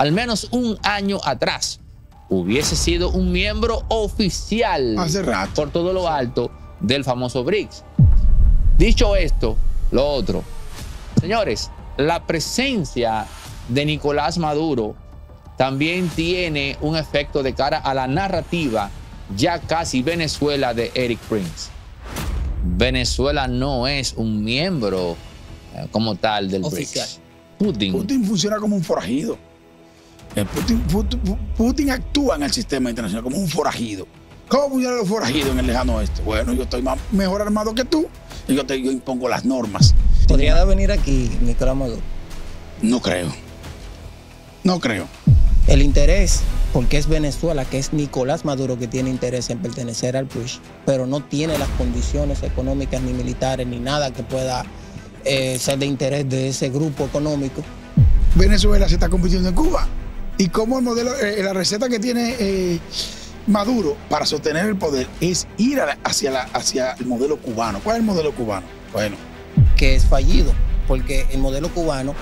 al menos un año atrás, hubiese sido un miembro oficial por todo lo alto del famoso BRICS. Dicho esto, lo otro, señores, la presencia de Nicolás Maduro también tiene un efecto de cara a la narrativa ya casi Venezuela de Eric Prince. Venezuela no es un miembro eh, como tal del BRICS. Putin funciona como un forajido. Eh, Putin, actúa en el sistema internacional como un forajido. ¿Cómo funcionan los forajidos en el lejano oeste? Bueno, yo estoy más, mejor armado que tú y yo, impongo las normas. ¿Podría venir aquí Nicolás Maduro? No creo. No creo. El interés, porque es Venezuela, que es Nicolás Maduro que tiene interés en pertenecer al PRUSH, pero no tiene las condiciones económicas ni militares ni nada que pueda eh, ser de interés de ese grupo económico. Venezuela se está convirtiendo en Cuba y como el modelo, eh, la receta que tiene eh, Maduro para sostener el poder es ir hacia, la, hacia el modelo cubano. ¿Cuál es el modelo cubano? Bueno. Que es fallido, porque el modelo cubano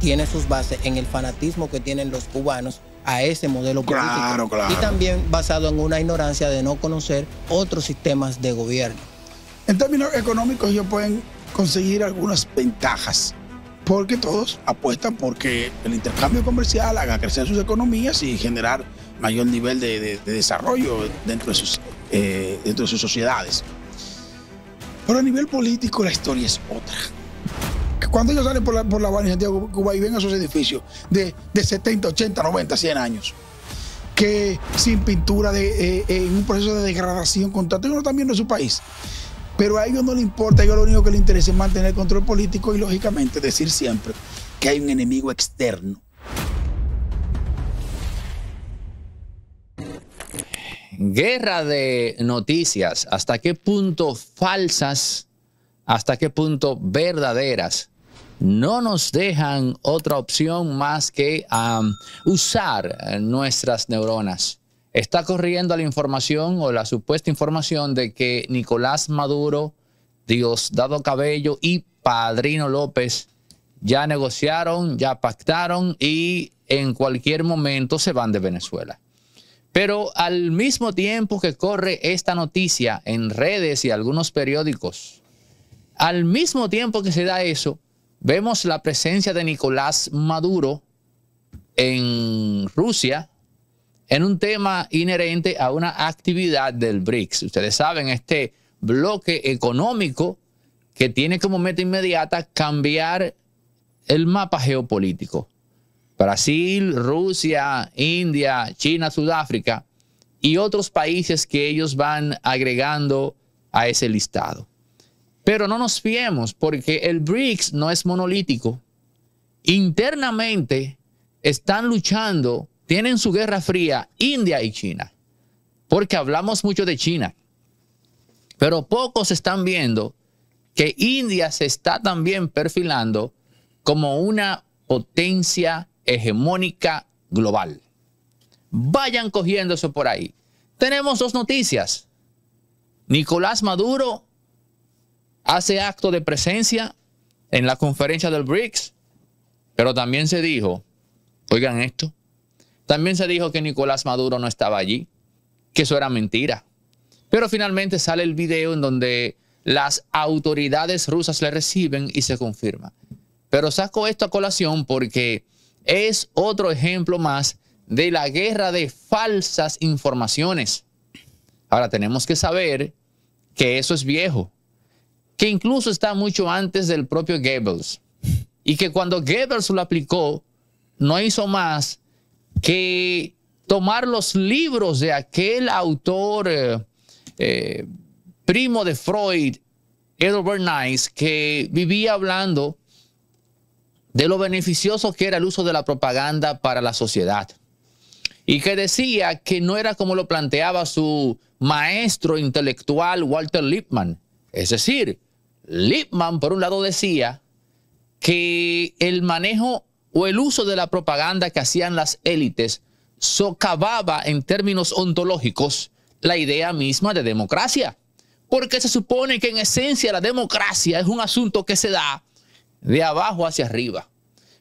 tiene sus bases en el fanatismo que tienen los cubanos a ese modelo político. Y también basado en una ignorancia de no conocer otros sistemas de gobierno. En términos económicos, ellos pueden conseguir algunas ventajas porque todos apuestan porque el intercambio comercial haga crecer sus economías y generar mayor nivel de, desarrollo dentro de, sus, eh, dentro de sus sociedades. Pero a nivel político la historia es otra. Cuando ellos salen por la, por la Habana y Cuba y ven a sus edificios de, 70, 80, 90, 100 años, que sin pintura, de, eh, en un proceso de degradación constante, uno también de su país, pero a ellos no le importa, a ellos lo único que les interesa es mantener el control político y lógicamente decir siempre que hay un enemigo externo. Guerra de noticias, hasta qué punto falsas, hasta qué punto verdaderas, no nos dejan otra opción más que ah, usar nuestras neuronas está corriendo la información o la supuesta información de que Nicolás Maduro, Diosdado Cabello y Padrino López ya negociaron, ya pactaron y en cualquier momento se van de Venezuela. Pero al mismo tiempo que corre esta noticia en redes y algunos periódicos, al mismo tiempo que se da eso, vemos la presencia de Nicolás Maduro en Rusia, en un tema inherente a una actividad del BRICS. Ustedes saben, este bloque económico que tiene como meta inmediata cambiar el mapa geopolítico. Brasil, Rusia, India, China, Sudáfrica y otros países que ellos van agregando a ese listado. Pero no nos fiemos porque el BRICS no es monolítico. Internamente están luchando tienen su guerra fría India y China, porque hablamos mucho de China, pero pocos están viendo que India se está también perfilando como una potencia hegemónica global. Vayan cogiéndose por ahí. Tenemos dos noticias. Nicolás Maduro hace acto de presencia en la conferencia del BRICS, pero también se dijo, oigan esto, también se dijo que Nicolás Maduro no estaba allí, que eso era mentira. Pero finalmente sale el video en donde las autoridades rusas le reciben y se confirma. Pero saco esto a colación porque es otro ejemplo más de la guerra de falsas informaciones. Ahora tenemos que saber que eso es viejo, que incluso está mucho antes del propio Goebbels y que cuando Goebbels lo aplicó, no hizo más que tomar los libros de aquel autor eh, eh, primo de Freud, Edward Nice, que vivía hablando de lo beneficioso que era el uso de la propaganda para la sociedad. Y que decía que no era como lo planteaba su maestro intelectual Walter Lippmann. Es decir, Lippmann, por un lado, decía que el manejo o el uso de la propaganda que hacían las élites socavaba en términos ontológicos la idea misma de democracia. Porque se supone que en esencia la democracia es un asunto que se da de abajo hacia arriba.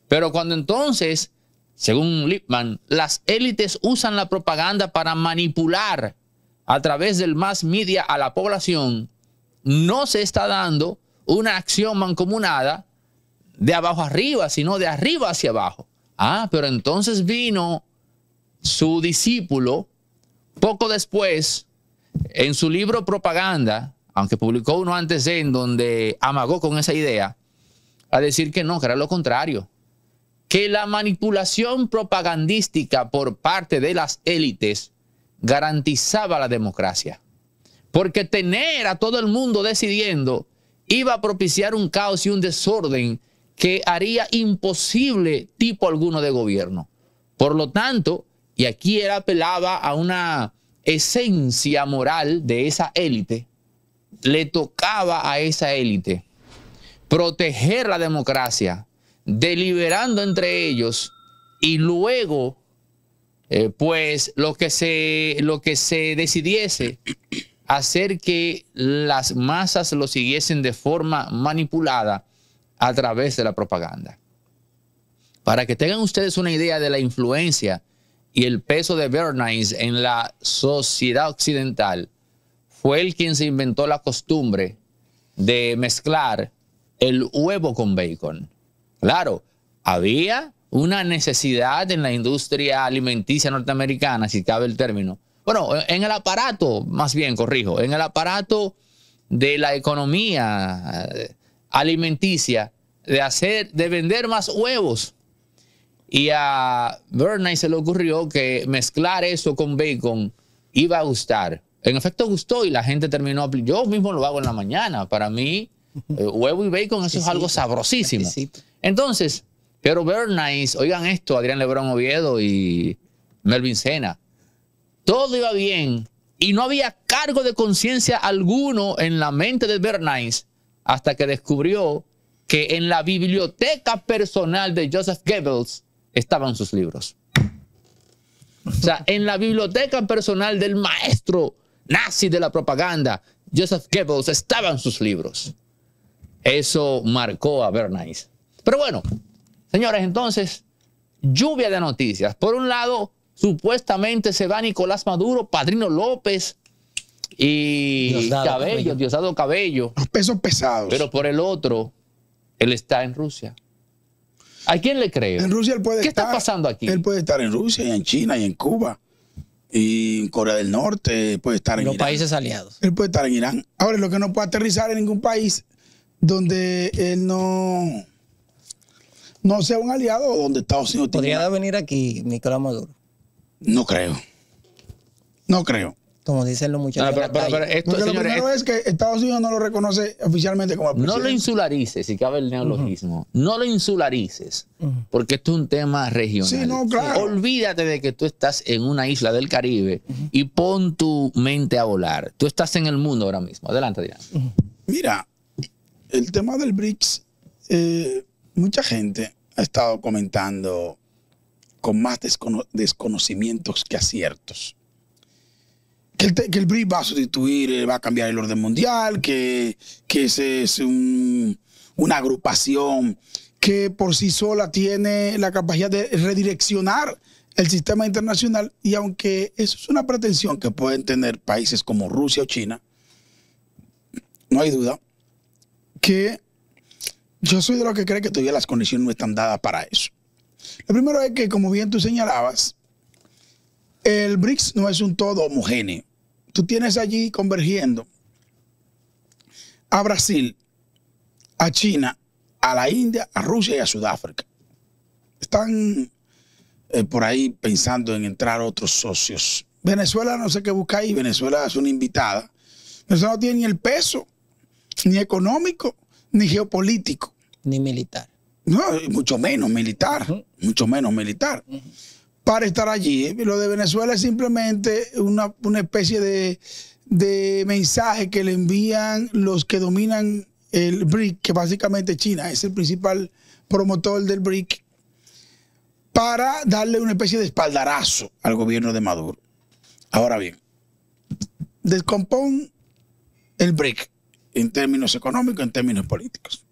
Pero cuando entonces, según Lippmann, las élites usan la propaganda para manipular a través del más media a la población, no se está dando una acción mancomunada de abajo arriba, sino de arriba hacia abajo. Ah, pero entonces vino su discípulo poco después en su libro Propaganda, aunque publicó uno antes en donde amagó con esa idea, a decir que no, que era lo contrario, que la manipulación propagandística por parte de las élites garantizaba la democracia. Porque tener a todo el mundo decidiendo iba a propiciar un caos y un desorden que haría imposible tipo alguno de gobierno. Por lo tanto, y aquí él apelaba a una esencia moral de esa élite, le tocaba a esa élite proteger la democracia, deliberando entre ellos y luego, eh, pues, lo que, se, lo que se decidiese hacer que las masas lo siguiesen de forma manipulada a través de la propaganda. Para que tengan ustedes una idea de la influencia y el peso de Bernays en la sociedad occidental, fue él quien se inventó la costumbre de mezclar el huevo con bacon. Claro, había una necesidad en la industria alimenticia norteamericana, si cabe el término. Bueno, en el aparato, más bien, corrijo, en el aparato de la economía eh, alimenticia, de hacer, de vender más huevos. Y a Bernays se le ocurrió que mezclar eso con bacon iba a gustar. En efecto gustó y la gente terminó. Yo mismo lo hago en la mañana. Para mí, eh, huevo y bacon, eso es algo sabrosísimo. Entonces, pero Bernays oigan esto, Adrián Lebrón Oviedo y Melvin Sena. Todo iba bien y no había cargo de conciencia alguno en la mente de Bernays hasta que descubrió que en la biblioteca personal de Joseph Goebbels estaban sus libros. O sea, en la biblioteca personal del maestro nazi de la propaganda, Joseph Goebbels, estaban sus libros. Eso marcó a Bernays. Pero bueno, señores, entonces, lluvia de noticias. Por un lado, supuestamente se va Nicolás Maduro, Padrino López, y Cabello, Cabello, Cabello. Los pesos pesados. Pero por el otro, él está en Rusia. ¿A quién le creo? En Rusia él puede estar. ¿Qué está pasando aquí? Él puede estar en Rusia y en China y en Cuba y en Corea del Norte, puede estar en los países aliados. Él puede estar en Irán. Ahora, lo que no puede aterrizar en ningún país donde él no no sea un aliado o donde Estados Unidos ¿Podría venir aquí Nicolás Maduro? No creo. No creo como dicen los muchachos. lo primero es que Estados Unidos no lo reconoce oficialmente como No lo insularices, si cabe el neologismo. No lo insularices, porque esto es un tema regional. Olvídate de que tú estás en una isla del Caribe y pon tu mente a volar. Tú estás en el mundo ahora mismo. Adelante, Mira, el tema del BRICS, eh, mucha gente ha estado comentando con más desconocimientos que aciertos que el, BRICS va a sustituir, eh, va a cambiar el orden mundial, que, es una agrupación que por sí sola tiene la capacidad de redireccionar el sistema internacional y aunque eso es una pretensión que pueden tener países como Rusia o China, no hay duda que yo soy de los que cree que todavía las condiciones no están dadas para eso. Lo primero es que, como bien tú señalabas, el BRICS no es un todo homogéneo tú tienes allí convergiendo a Brasil, a China, a la India, a Rusia y a Sudáfrica. Están eh, por ahí pensando en entrar otros socios. Venezuela no sé qué busca ahí, Venezuela es una invitada. Venezuela no tiene ni el peso, ni económico, ni geopolítico. Ni militar. No, mucho menos militar, mucho menos militar para estar allí. Lo de Venezuela es simplemente una, especie de, de, mensaje que le envían los que dominan el BRIC, que básicamente China es el principal promotor del BRIC, para darle una especie de espaldarazo al gobierno de Maduro. Ahora bien, descompón el BRIC en términos económicos, en términos políticos.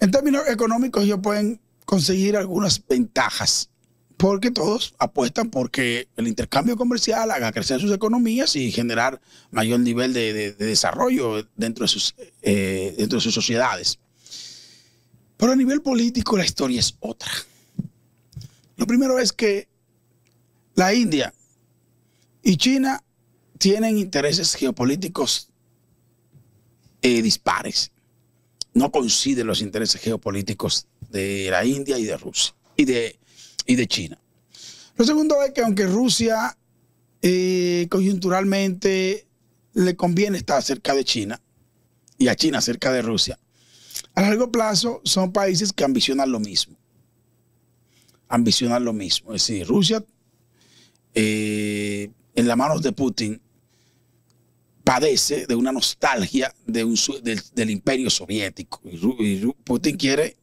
En términos económicos ellos pueden conseguir algunas ventajas porque todos apuestan porque el intercambio comercial haga crecer sus economías y generar mayor nivel de, desarrollo dentro de, sus, eh, dentro de sus sociedades. Pero a nivel político la historia es otra. Lo primero es que la India y China tienen intereses geopolíticos eh, dispares. No coinciden los intereses geopolíticos de la India y de Rusia y de y de China. Lo segundo es que aunque Rusia eh, coyunturalmente le conviene estar cerca de China y a China cerca de Rusia, a largo plazo son países que ambicionan lo mismo. Ambicionan lo mismo. Es decir, Rusia eh, en las manos de Putin padece de una nostalgia del, imperio soviético. y Putin quiere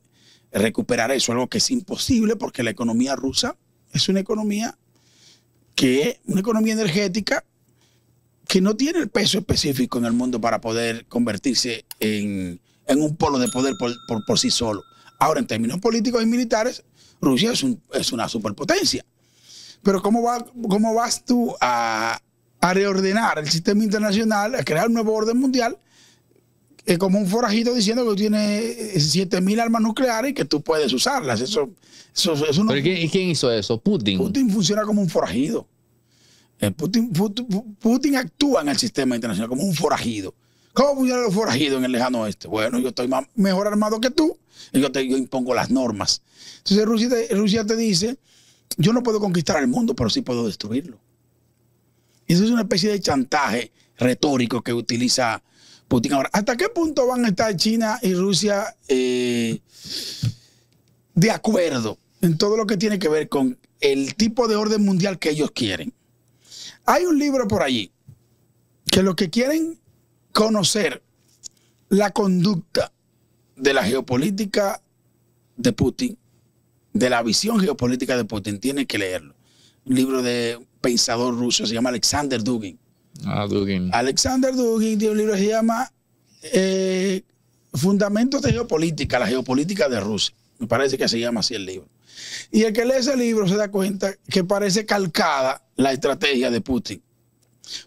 recuperar eso, algo que es imposible porque la economía rusa es una economía que una economía energética que no tiene el peso específico en el mundo para poder convertirse en, un polo de poder por, sí solo. Ahora, en términos políticos y militares, Rusia es, una superpotencia. Pero ¿cómo, va, cómo vas tú a, a reordenar el sistema internacional, a crear un nuevo orden mundial es como un forajito diciendo que tiene tienes 7000 eh, armas nucleares y que tú puedes usarlas. Eso, eso, ¿Pero quién, hizo eso? Putin. Putin funciona como un forajido. Eh, Putin, actúa en el sistema internacional como un forajido. ¿Cómo funcionan los forajidos en el lejano oeste? Bueno, yo estoy mejor armado que tú y yo, te, impongo las normas. Entonces Rusia te, Rusia te dice, yo no puedo conquistar el mundo, pero sí puedo destruirlo. Eso es una especie de chantaje retórico que utiliza Putin. Ahora, ¿hasta qué punto van a estar China y Rusia eh, de acuerdo en todo lo que tiene que ver con el tipo de orden mundial que ellos quieren? Hay un libro por allí que lo que quieren conocer la conducta de la geopolítica de Putin, de la visión geopolítica de Putin, tienen que leerlo. Un libro de pensador ruso, se llama Alexander Dugin. Ah, Alexander Dugin tiene un libro que se llama eh, Fundamentos de Geopolítica, la geopolítica de Rusia. Me parece que se llama así el libro. Y el que lee ese libro se da cuenta que parece calcada la estrategia de Putin.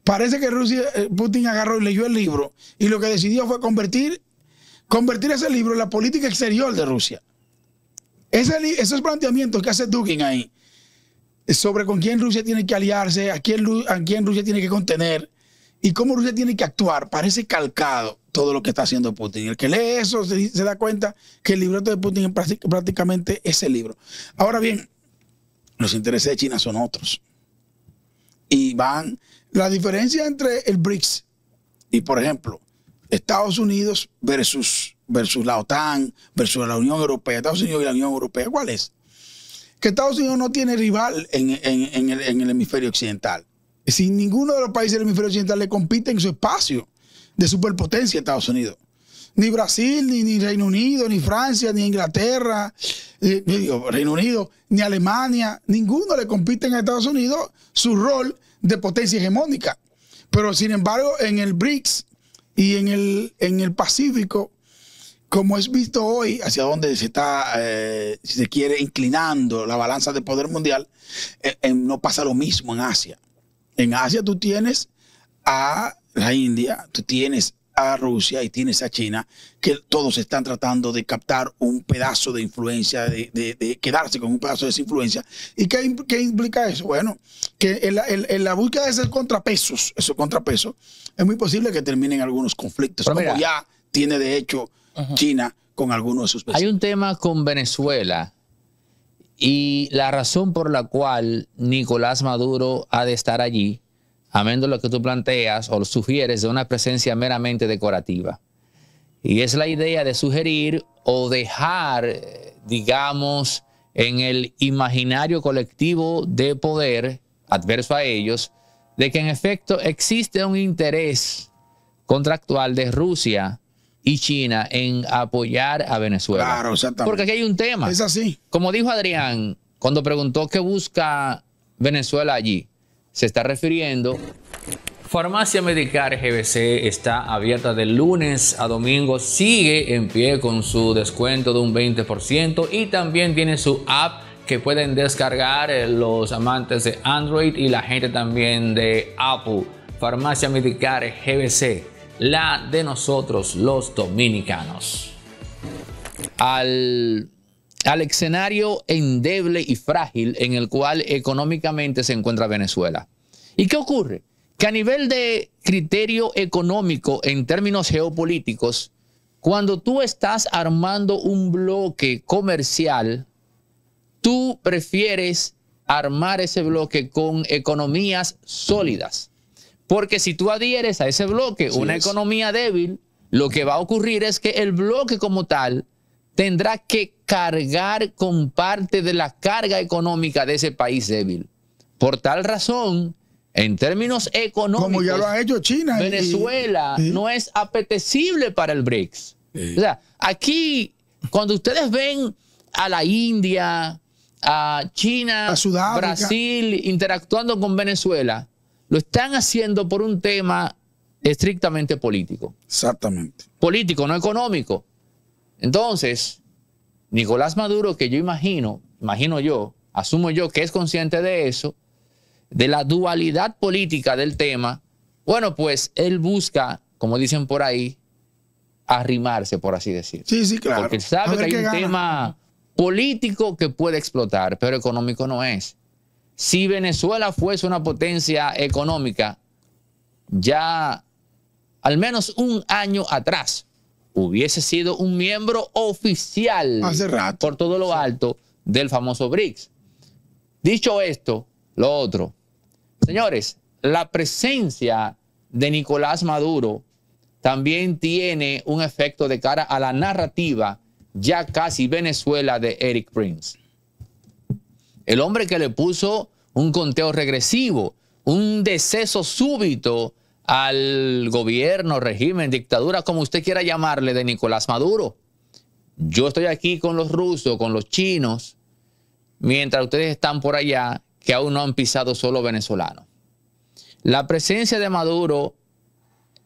Parece que Rusia, eh, Putin agarró y leyó el libro y lo que decidió fue convertir, convertir ese libro en la política exterior de Rusia. esos planteamientos que hace Dugin ahí sobre con quién Rusia tiene que aliarse, a quién, Rusia tiene que contener y cómo Rusia tiene que actuar. Parece calcado todo lo que está haciendo Putin. El que lee eso se, da cuenta que el libreto de Putin prácticamente ese libro. Ahora bien, los intereses de China son otros. Y van, la diferencia entre el BRICS y, por ejemplo, Estados Unidos versus, versus la OTAN, versus la Unión Europea, Estados Unidos y la Unión Europea, ¿cuál es? que Estados Unidos no tiene rival en, el, hemisferio occidental. Si ninguno de los países del hemisferio occidental le compite en su espacio de superpotencia a Estados Unidos. Ni Brasil, ni, Reino Unido, ni Francia, ni Inglaterra, eh, Reino Unido, ni Alemania, ninguno le compite a Estados Unidos su rol de potencia hegemónica. Pero sin embargo, en el BRICS y en el Pacífico, como es visto hoy, hacia dónde se está, eh, si se quiere, inclinando la balanza de poder mundial, eh, eh, no pasa lo mismo en Asia. En Asia tú tienes a la India, tú tienes a Rusia y tienes a China, que todos están tratando de captar un pedazo de influencia, de, quedarse con un pedazo de esa influencia. ¿Y qué, qué implica eso? Bueno, que en la, búsqueda de esos contrapesos, esos contrapesos, es muy posible que terminen algunos conflictos, como ya tiene de hecho China con algunos de sus Hay un tema con Venezuela y la razón por la cual Nicolás Maduro ha de estar allí, amén lo que tú planteas o sugieres, de una presencia meramente decorativa. Y es la idea de sugerir o dejar, digamos, en el imaginario colectivo de poder, adverso a ellos, de que en efecto existe un interés contractual de Rusia y China en apoyar a Venezuela. Claro, exactamente. Porque aquí hay un tema. Es así. Como dijo Adrián, cuando preguntó qué busca Venezuela allí, se está refiriendo Farmacia Medicare GBC está abierta de lunes a domingo, sigue en pie con su descuento de un 20% y también tiene su app que pueden descargar eh, los amantes de Android y la gente también de Apple. Farmacia Medicare GBC la de nosotros los dominicanos. Al, escenario endeble y frágil en el cual económicamente se encuentra Venezuela. ¿Y qué ocurre? Que a nivel de criterio económico en términos geopolíticos, cuando tú estás armando un bloque comercial, tú prefieres armar ese bloque con economías sólidas. Porque si tú adhieres a ese bloque una economía débil, lo que va a ocurrir es que el bloque como tal tendrá que cargar con parte de la carga económica de ese país débil. Por tal razón, en términos económicos, como ya lo ha hecho China, Venezuela no es apetecible para el BRICS. o sea, aquí, cuando ustedes ven a la India, a China, a Brasil interactuando con Venezuela, lo están haciendo por un tema estrictamente político. Exactamente. Político, no económico. Entonces, Nicolás Maduro, que yo imagino, imagino yo, asumo yo que es consciente de eso, de la dualidad política del tema, bueno, pues él busca, como dicen por ahí, arrimarse, por así decirlo. Sí, sí, claro. Porque sabe que hay un tema político que puede explotar, pero económico no es si Venezuela fuese una potencia económica, ya al menos un año atrás hubiese sido un miembro oficial por todo lo alto del famoso BRICS. Dicho esto, lo otro. Señores, la presencia de Nicolás Maduro también tiene un efecto de cara a la narrativa ya casi Venezuela de Eric Prince el hombre que le puso un conteo regresivo, un deceso súbito al gobierno, régimen, dictadura, como usted quiera llamarle, de Nicolás Maduro. Yo estoy aquí con los rusos, con los chinos, mientras ustedes están por allá, que aún no han pisado solo venezolanos. La presencia de Maduro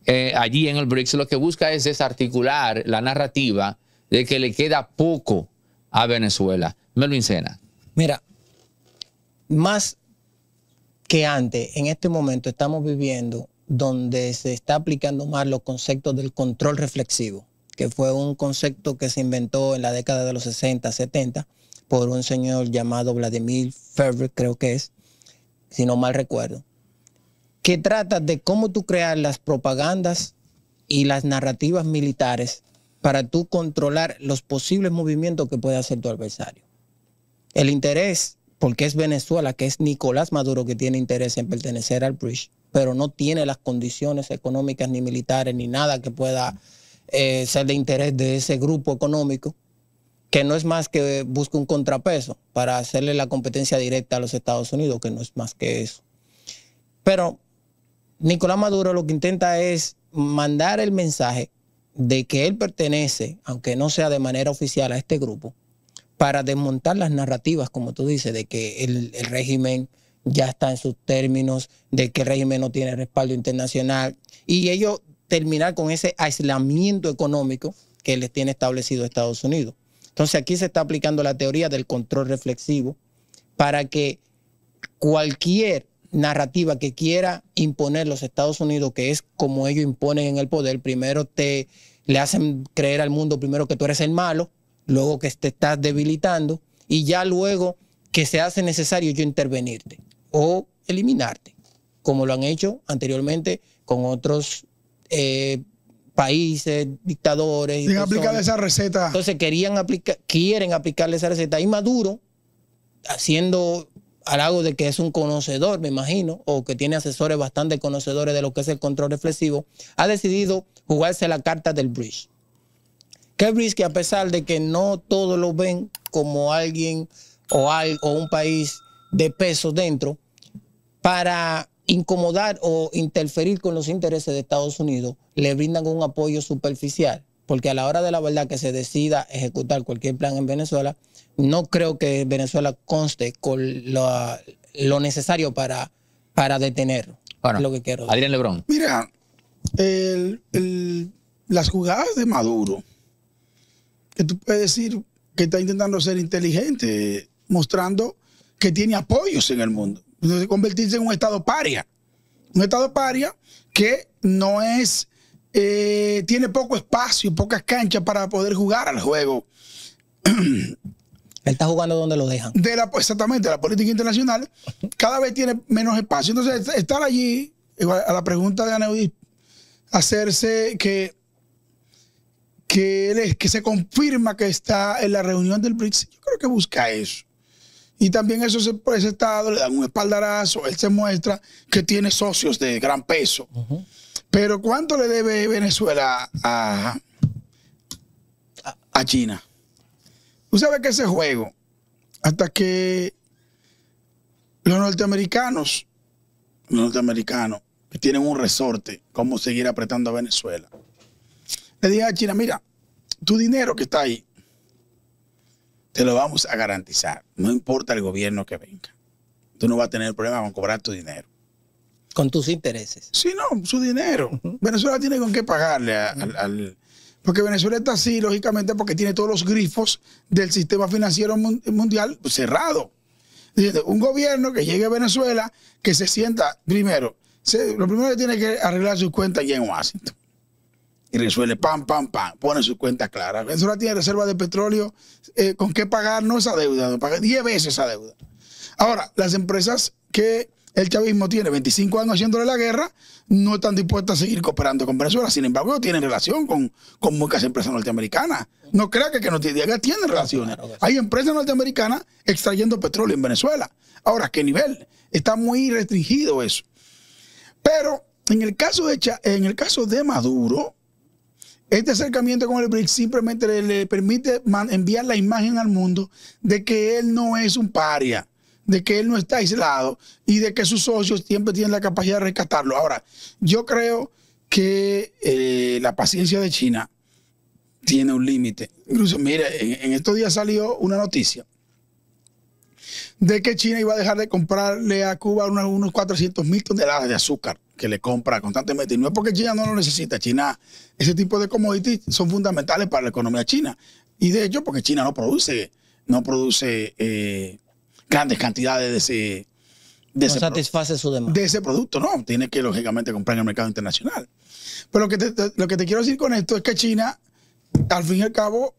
eh, allí en el BRICS lo que busca es desarticular la narrativa de que le queda poco a Venezuela. Me lo incena. Mira, más que antes, en este momento estamos viviendo donde se está aplicando más los conceptos del control reflexivo, que fue un concepto que se inventó en la década de los 60, 70 por un señor llamado Vladimir Ferber, creo que es, si no mal recuerdo, que trata de cómo tú creas las propagandas y las narrativas militares para tú controlar los posibles movimientos que puede hacer tu adversario. El interés porque es Venezuela, que es Nicolás Maduro que tiene interés en pertenecer al BRICS, pero no tiene las condiciones económicas ni militares ni nada que pueda eh, ser de interés de ese grupo económico, que no es más que busca un contrapeso para hacerle la competencia directa a los Estados Unidos, que no es más que eso. Pero Nicolás Maduro lo que intenta es mandar el mensaje de que él pertenece, aunque no sea de manera oficial, a este grupo, para desmontar las narrativas, como tú dices, de que el, régimen ya está en sus términos, de que el régimen no tiene respaldo internacional, y ello terminar con ese aislamiento económico que les tiene establecido Estados Unidos. Entonces aquí se está aplicando la teoría del control reflexivo para que cualquier narrativa que quiera imponer los Estados Unidos, que es como ellos imponen en el poder, primero te le hacen creer al mundo primero que tú eres el malo, luego que te estás debilitando y ya luego que se hace necesario yo intervenirte o eliminarte, como lo han hecho anteriormente con otros eh, países, dictadores. Quieren aplicar esa receta. Entonces querían aplicar, quieren aplicarle esa receta. Y Maduro, haciendo halago de que es un conocedor, me imagino, o que tiene asesores bastante conocedores de lo que es el control reflexivo, ha decidido jugarse la carta del bridge. Kevin, que a pesar de que no todos lo ven como alguien o, un país de peso dentro, para incomodar o interferir con los intereses de Estados Unidos, le brindan un apoyo superficial, porque a la hora de la verdad que se decida ejecutar cualquier plan en Venezuela, no creo que Venezuela conste con lo necesario para, para detenerlo. lo que quiero Adrián Lebrón. Mira, las jugadas de Maduro que tú puedes decir que está intentando ser inteligente, mostrando que tiene apoyos en el mundo. Entonces, convertirse en un Estado paria. Un Estado paria que no es, eh, tiene poco espacio, pocas canchas para poder jugar al juego. Él está jugando donde lo dejan. De la, exactamente, la política internacional cada vez tiene menos espacio. Entonces, estar allí, a la pregunta de Aneudis, hacerse que que, él es, que se confirma que está en la reunión del BRICS, yo creo que busca eso. Y también eso se, pues, ese le dan un espaldarazo, él se muestra que tiene socios de gran peso. Pero ¿cuánto le debe Venezuela a, China? Usted sabes que ese juego, hasta que los norteamericanos, los norteamericanos, tienen un resorte, cómo seguir apretando a Venezuela, le a China, mira, tu dinero que está ahí, te lo vamos a garantizar. No importa el gobierno que venga. Tú no vas a tener problema con cobrar tu dinero. Con tus intereses. Sí, no, su dinero. Venezuela tiene con qué pagarle al, porque Venezuela está así, lógicamente, porque tiene todos los grifos del sistema financiero mundial cerrado. Un gobierno que llegue a Venezuela, que se sienta primero, lo primero que tiene que arreglar su cuenta y en Washington resuelve, pam, pam, pam, pone su cuenta clara. Venezuela tiene reserva de petróleo, eh, ¿con qué pagarnos No esa deuda, paga 10 veces esa deuda. Ahora, las empresas que el chavismo tiene 25 años haciéndole la guerra, no están dispuestas a seguir cooperando con Venezuela. Sin embargo, tienen relación con, muchas empresas norteamericanas. No crea que, que no tienen, tienen relaciones. Hay empresas norteamericanas extrayendo petróleo en Venezuela. Ahora, ¿qué nivel? Está muy restringido eso. Pero en el caso de, en el caso de Maduro, este acercamiento con el BRICS simplemente le, permite enviar la imagen al mundo de que él no es un paria, de que él no está aislado y de que sus socios siempre tienen la capacidad de rescatarlo. Ahora, yo creo que eh, la paciencia de China tiene un límite. Incluso, mire, en estos días salió una noticia de que China iba a dejar de comprarle a Cuba unos, 400 mil toneladas de azúcar que le compra constantemente. Y no es porque China no lo necesita. China, ese tipo de commodities son fundamentales para la economía china. Y de hecho, porque China no produce, no produce eh, grandes cantidades de ese... De no satisface su demanda. De ese producto, no. Tiene que, lógicamente, comprar en el mercado internacional. Pero lo que, te, lo que te quiero decir con esto es que China, al fin y al cabo,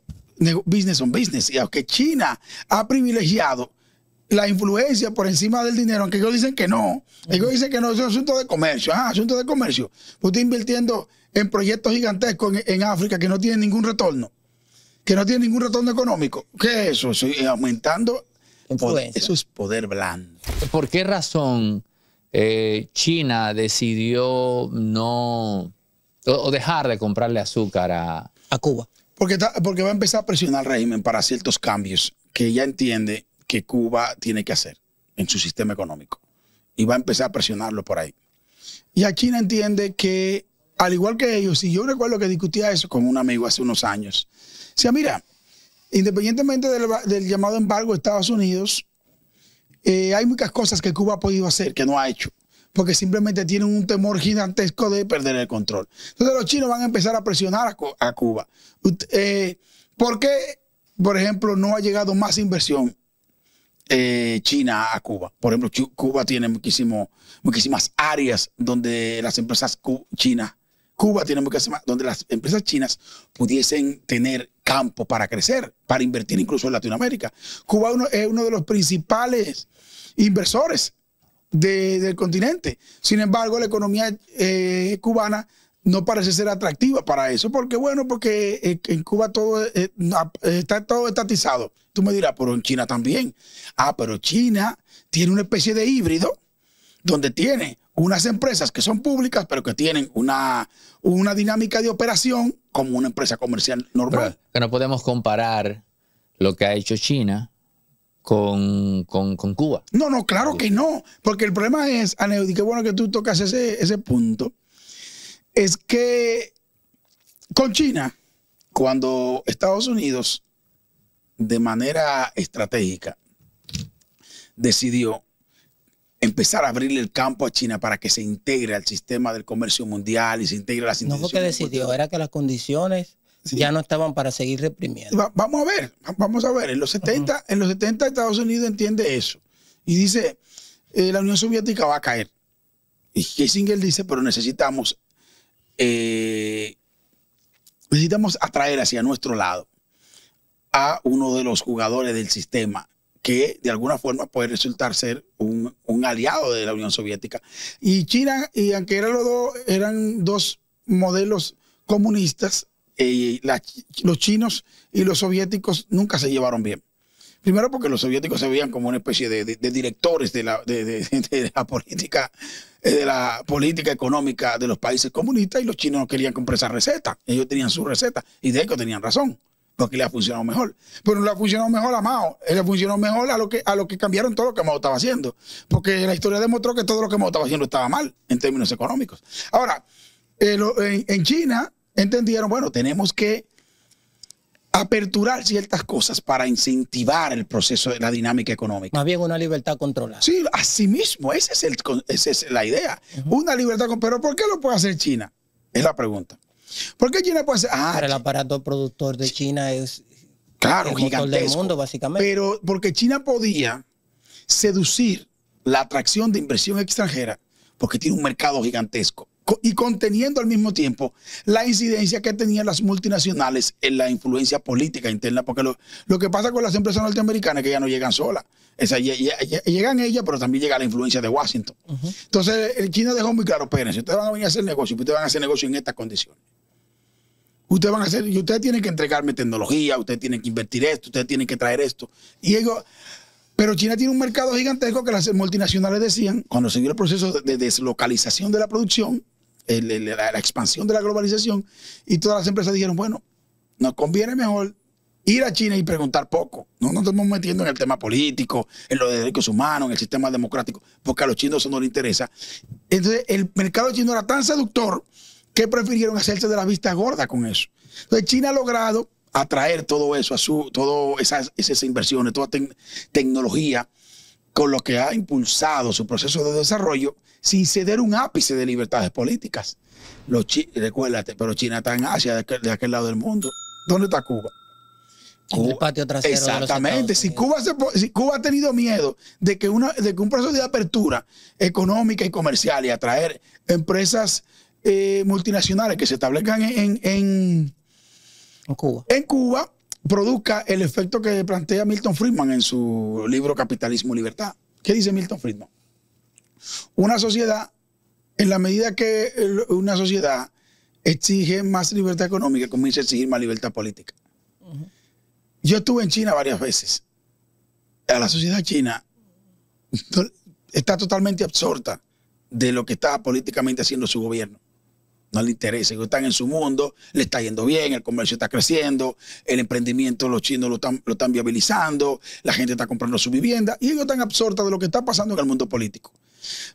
business on business. Y aunque China ha privilegiado la influencia por encima del dinero, aunque ellos dicen que no. Ellos dicen que no, es un asunto de comercio. Ah, asunto de comercio. Usted invirtiendo en proyectos gigantescos en, África que no tienen ningún retorno, que no tienen ningún retorno económico. ¿Qué es eso? aumentando. eso es poder blando. ¿Por qué razón eh, China decidió no o dejar de comprarle azúcar a, a Cuba? Porque, porque va a empezar a presionar al régimen para ciertos cambios que ya entiende que Cuba tiene que hacer en su sistema económico. Y va a empezar a presionarlo por ahí. Y a China entiende que, al igual que ellos, y yo recuerdo que discutía eso con un amigo hace unos años, decía, mira, independientemente del, llamado embargo de Estados Unidos, eh, hay muchas cosas que Cuba ha podido hacer que no ha hecho, porque simplemente tienen un temor gigantesco de perder el control. Entonces los chinos van a empezar a presionar a, Cuba. Eh, ¿Por qué, por ejemplo, no ha llegado más inversión eh, China a Cuba. Por ejemplo, Cuba tiene muchísimo, muchísimas áreas donde las empresas chinas, Cuba tiene muchísimas, donde las empresas chinas pudiesen tener campo para crecer, para invertir incluso en Latinoamérica. Cuba es uno de los principales inversores del continente. Sin embargo, la economía eh, cubana no parece ser atractiva para eso, porque bueno, porque eh, en Cuba todo eh, eh, ah, está todo estatizado. Tú me dirás, pero en China también. Ah, pero China tiene una especie de híbrido donde tiene unas empresas que son públicas, pero que tienen una, una dinámica de operación como una empresa comercial normal. que no podemos comparar lo que ha hecho China con, Cuba. No, no, claro que no, porque el problema es, y qué bueno que tú tocas ese, ese punto es que con China, cuando Estados Unidos, de manera estratégica, decidió empezar a abrirle el campo a China para que se integre al sistema del comercio mundial y se integre a las No fue que decidió, era que las condiciones ya no estaban para seguir reprimiendo. vamos a ver, vamos a ver. En los 70, en los 70 Estados Unidos entiende eso y dice, eh, la Unión Soviética va a caer. Y Kissinger dice, pero necesitamos eh, necesitamos atraer hacia nuestro lado a uno de los jugadores del sistema que de alguna forma puede resultar ser un, aliado de la Unión Soviética. Y China, y aunque eran, los dos, eran dos modelos comunistas, eh, los chinos y los soviéticos nunca se llevaron bien. Primero porque los soviéticos se veían como una especie de, directores de la, política económica de los países comunistas y los chinos no querían comprar esa receta. Ellos tenían su receta y de hecho tenían razón, porque le ha funcionado mejor. Pero no le ha funcionado mejor a Mao, eh, le funcionó mejor a lo que, a lo que cambiaron todo lo que Mao estaba haciendo, porque la historia demostró que todo lo que Mao estaba haciendo estaba mal en términos económicos. Ahora, eh, en China entendieron, bueno, tenemos que aperturar ciertas cosas para incentivar el proceso de la dinámica económica. Más bien una libertad controlada. Sí, así mismo, esa es, el, es la idea. Una libertad controlada. Pero ¿por qué lo puede hacer China? Es la pregunta. ¿Por qué China puede hacer? Ah, el aparato productor de China es claro, el gigantesco, del mundo, básicamente. Pero porque China podía seducir la atracción de inversión extranjera porque tiene un mercado gigantesco y conteniendo al mismo tiempo la incidencia que tenían las multinacionales en la influencia política interna, porque lo, que pasa con las empresas norteamericanas es que ya no llegan solas. llegan ellas, pero también llega la influencia de Washington. Entonces, el China dejó muy claro, si ustedes van a venir a hacer negocio, ustedes van a hacer negocio en estas condiciones. Ustedes van a hacer, y ustedes tienen que entregarme tecnología, ustedes tienen que invertir esto, ustedes tienen que traer esto. Y Pero China tiene un mercado gigantesco que las multinacionales decían, cuando se dio el proceso de deslocalización de la producción, la, expansión de la globalización y todas las empresas dijeron, bueno, nos conviene mejor ir a China y preguntar poco. No nos estamos metiendo en el tema político, en lo de derechos humanos, en el sistema democrático, porque a los chinos eso no les interesa. Entonces, el mercado chino era tan seductor que prefirieron hacerse de la vista gorda con eso. Entonces, China ha logrado atraer todo eso, a su, todas esas, esas inversiones, toda tecnología con lo que ha impulsado su proceso de desarrollo sin ceder un ápice de libertades políticas. Los recuérdate, pero China está en Asia, de aquel, lado del mundo. ¿Dónde está Cuba? Cuba. El patio trasero Exactamente. si, Cuba ha tenido miedo de que, un proceso de apertura económica y comercial y atraer empresas eh, multinacionales que se establezcan en Cuba, produzca el efecto que plantea Milton Friedman en su libro Capitalismo y Libertad. ¿Qué dice Milton Friedman? Una sociedad, en la medida que una sociedad exige más libertad económica, comienza a exigir más libertad política. Yo estuve en China varias veces. A la sociedad china está totalmente absorta de lo que está políticamente haciendo su gobierno no le interesa. Ellos están en su mundo, le está yendo bien, el comercio está creciendo, el emprendimiento, los chinos lo están, lo están viabilizando, la gente está comprando su vivienda y ellos están absortos de lo que está pasando en el mundo político.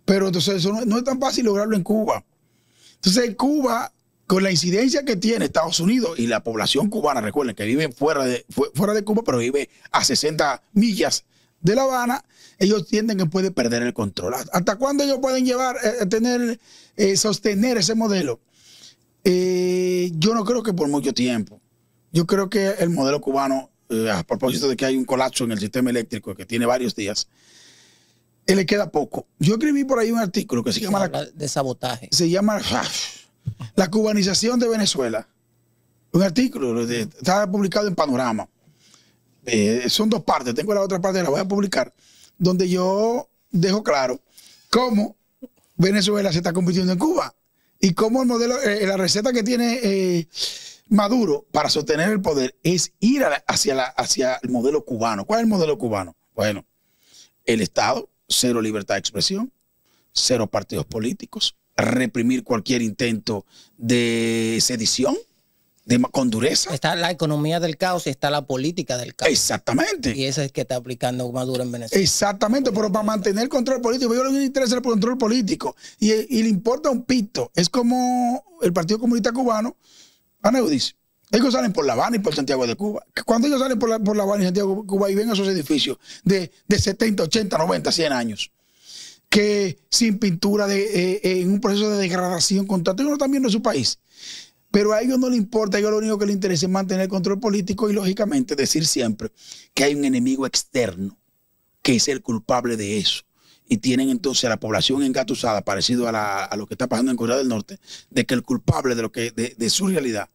Pero entonces eso no, es tan fácil lograrlo en Cuba. Entonces Cuba, con la incidencia que tiene Estados Unidos y la población cubana, recuerden que viven fuera de, fuera de Cuba, pero vive a 60 millas de La Habana, ellos sienten que puede perder el control. ¿Hasta cuándo ellos pueden llevar, eh, eh, tener, eh, sostener ese modelo? yo no creo que por mucho tiempo. Yo creo que el modelo cubano, a propósito de que hay un colapso en el sistema eléctrico que tiene varios días, le queda poco. Yo escribí por ahí un artículo que se, llama... La, de sabotaje. Se llama La cubanización de Venezuela. Un artículo, está publicado en Panorama. Eh, son dos partes, tengo la otra parte, la voy a publicar, donde yo dejo claro cómo Venezuela se está convirtiendo en Cuba y cómo el modelo, eh, la receta que tiene eh, Maduro para sostener el poder es ir hacia, la, hacia el modelo cubano. ¿Cuál es el modelo cubano? Bueno, el Estado, cero libertad de expresión, cero partidos políticos, reprimir cualquier intento de sedición con dureza. Está la economía del caos y está la política del caos. Exactamente. Y esa es que está aplicando Maduro en Venezuela. Exactamente, pero para mantener el control político, yo lo le interesa el control político y, y, le importa un pito. Es como el Partido Comunista Cubano, Neudis Ellos salen por La Habana y por Santiago de Cuba. Cuando ellos salen por La, Habana y Santiago de Cuba y ven esos edificios de, 70, 80, 90, 100 años, que sin pintura, eh, en un proceso de degradación constante, ellos no viendo su país. Pero a ellos no les importa, a ellos lo único que les interesa es mantener el control político y lógicamente decir siempre que hay un enemigo externo que es el culpable de eso. Y tienen entonces a la población engatusada, parecido a, lo que está pasando en Corea del Norte, de que el culpable de, lo que, de, su realidad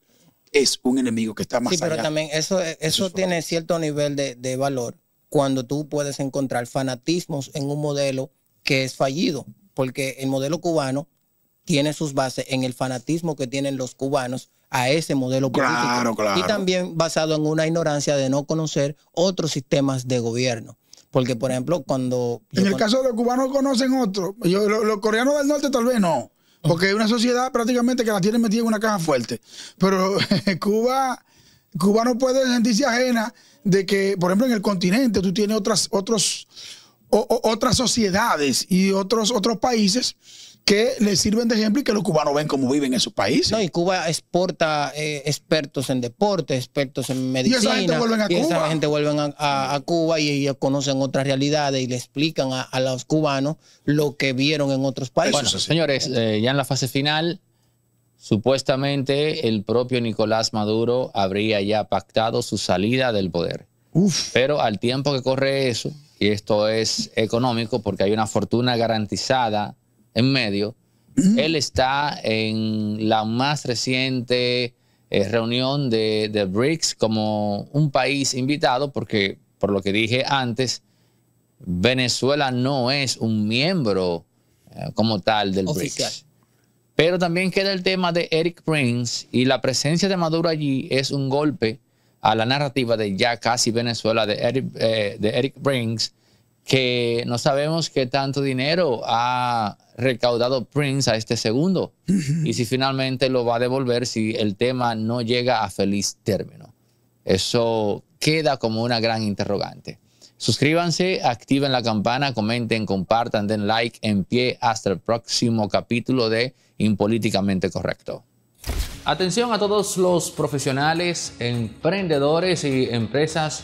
es un enemigo que está más allá. Sí, pero también eso, eh, eso, tiene cierto nivel de valor cuando tú puedes encontrar fanatismos en un modelo que es fallido, porque el modelo cubano tiene sus bases en el fanatismo que tienen los cubanos a ese modelo político. Y también basado en una ignorancia de no conocer otros sistemas de gobierno. Porque, por ejemplo, cuando... En el caso de los cubanos conocen otros. los, coreanos del norte tal vez no. Porque es una sociedad prácticamente que la tienen metida en una caja fuerte. Pero Cuba, Cuba no puede sentirse ajena de que, por ejemplo, en el continente tú tienes otras, otros, otras sociedades y otros, otros países que le sirven de ejemplo y que los cubanos ven cómo viven en sus países. No, y Cuba exporta eh, expertos en deporte, expertos en medicina. Y esa gente vuelve a Cuba. Y a, Cuba y ellos conocen otras realidades y le explican a, los cubanos lo que vieron en otros países. Bueno, señores, eh, ya en la fase final, supuestamente el propio Nicolás Maduro habría ya pactado su salida del poder. Uf. Pero al tiempo que corre eso, y esto es económico porque hay una fortuna garantizada en medio. Él está en la más reciente eh, reunión de, BRICS como un país invitado, porque por lo que dije antes, Venezuela no es un miembro eh, como tal del BRICS. Pero también queda el tema de Eric Prince y la presencia de Maduro allí es un golpe a la narrativa de ya casi Venezuela de Eric, eh, de Eric que no sabemos qué tanto dinero ha recaudado Prince a este segundo y si finalmente lo va a devolver si el tema no llega a feliz término. Eso queda como una gran interrogante. Suscríbanse, activen la campana, comenten, compartan, den like en pie hasta el próximo capítulo de Impolíticamente Correcto. Atención a todos los profesionales, emprendedores y empresas